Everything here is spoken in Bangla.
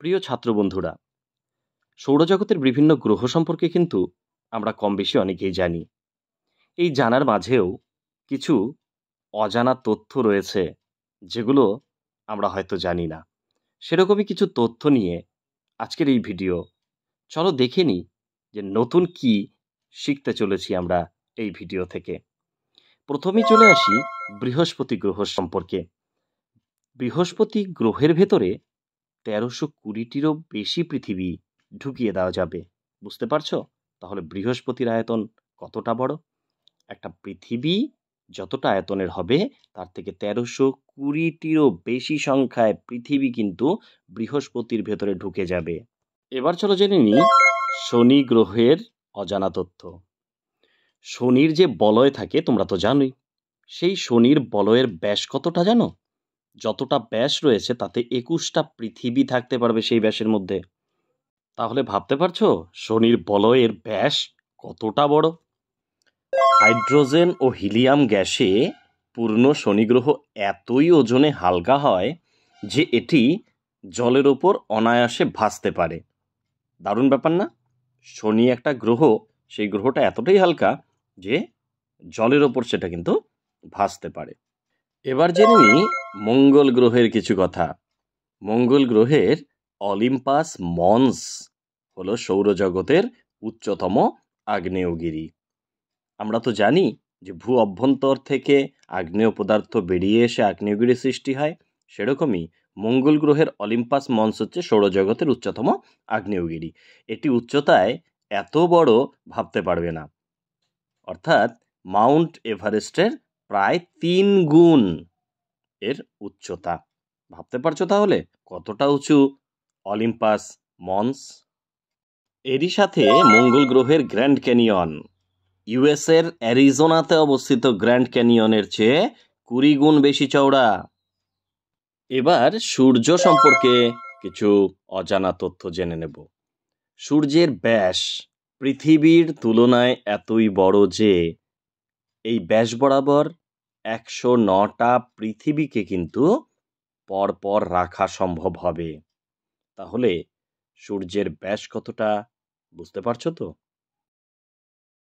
প্রিয় ছাত্র বন্ধুরা সৌরজগতের বিভিন্ন গ্রহ সম্পর্কে কিন্তু আমরা কম বেশি অনেকেই জানি এই জানার মাঝেও কিছু অজানা তথ্য রয়েছে যেগুলো আমরা হয়তো জানি না সেরকমই কিছু তথ্য নিয়ে আজকের এই ভিডিও চলো দেখে নিই যে নতুন কি শিখতে চলেছি আমরা এই ভিডিও থেকে প্রথমেই চলে আসি বৃহস্পতি গ্রহ সম্পর্কে বৃহস্পতি গ্রহের ভেতরে তেরোশো কুড়িটিরও বেশি পৃথিবী ঢুকিয়ে দেওয়া যাবে বুঝতে পারছ তাহলে বৃহস্পতির আয়তন কতটা বড় একটা পৃথিবী যতটা আয়তনের হবে তার থেকে তেরোশো কুড়িটিরও বেশি সংখ্যায় পৃথিবী কিন্তু বৃহস্পতির ভেতরে ঢুকে যাবে এবার চলো জেনে নিই শনি গ্রহের অজানা তথ্য শনির যে বলয় থাকে তোমরা তো জানোই সেই শনির বলয়ের ব্যাস কতটা জানো যতটা ব্যাস রয়েছে তাতে একুশটা পৃথিবী থাকতে পারবে সেই ব্যাসের মধ্যে তাহলে ভাবতে পারছো শনির বলয়ের ব্যাস কতটা বড় হাইড্রোজেন ও হিলিয়াম গ্যাসে পূর্ণ শনিগ্রহ এতই ওজনে হালকা হয় যে এটি জলের ওপর অনায়াসে ভাসতে পারে দারুণ ব্যাপার না শনি একটা গ্রহ সেই গ্রহটা এতটাই হালকা যে জলের ওপর সেটা কিন্তু ভাসতে পারে এবার জেনে নিই মঙ্গল গ্রহের কিছু কথা মঙ্গল গ্রহের অলিম্পাস মন্স হল সৌরজগতের উচ্চতম আগ্নেয়গিরি আমরা তো জানি যে ভূ অভ্যন্তর থেকে আগ্নেয় পদার্থ বেরিয়ে এসে আগ্নেয়গিরি সৃষ্টি হয় সেরকমই মঙ্গল গ্রহের অলিম্পাস মঞ্চ হচ্ছে সৌরজগতের উচ্চতম আগ্নেয়গিরি এটি উচ্চতায় এত বড় ভাবতে পারবে না অর্থাৎ মাউন্ট এভারেস্টের প্রায় তিন গুণ এর উচ্চতা ভাবতে পারছো তাহলে কতটা উঁচু অলিম্পাস মন্স এরই সাথে মঙ্গল গ্রহের গ্র্যান্ড ক্যানিয়ন ইউএসের অ্যারিজোনাতে অবস্থিত গ্র্যান্ড ক্যানিয়নের চেয়ে কুড়ি গুণ বেশি চওড়া এবার সূর্য সম্পর্কে কিছু অজানা তথ্য জেনে নেব সূর্যের ব্যাস পৃথিবীর তুলনায় এতই বড় যে এই ব্যাস বরাবর একশো নটা পৃথিবীকে কিন্তু পরপর রাখা সম্ভব হবে তাহলে সূর্যের ব্যাস কতটা বুঝতে পারছো তো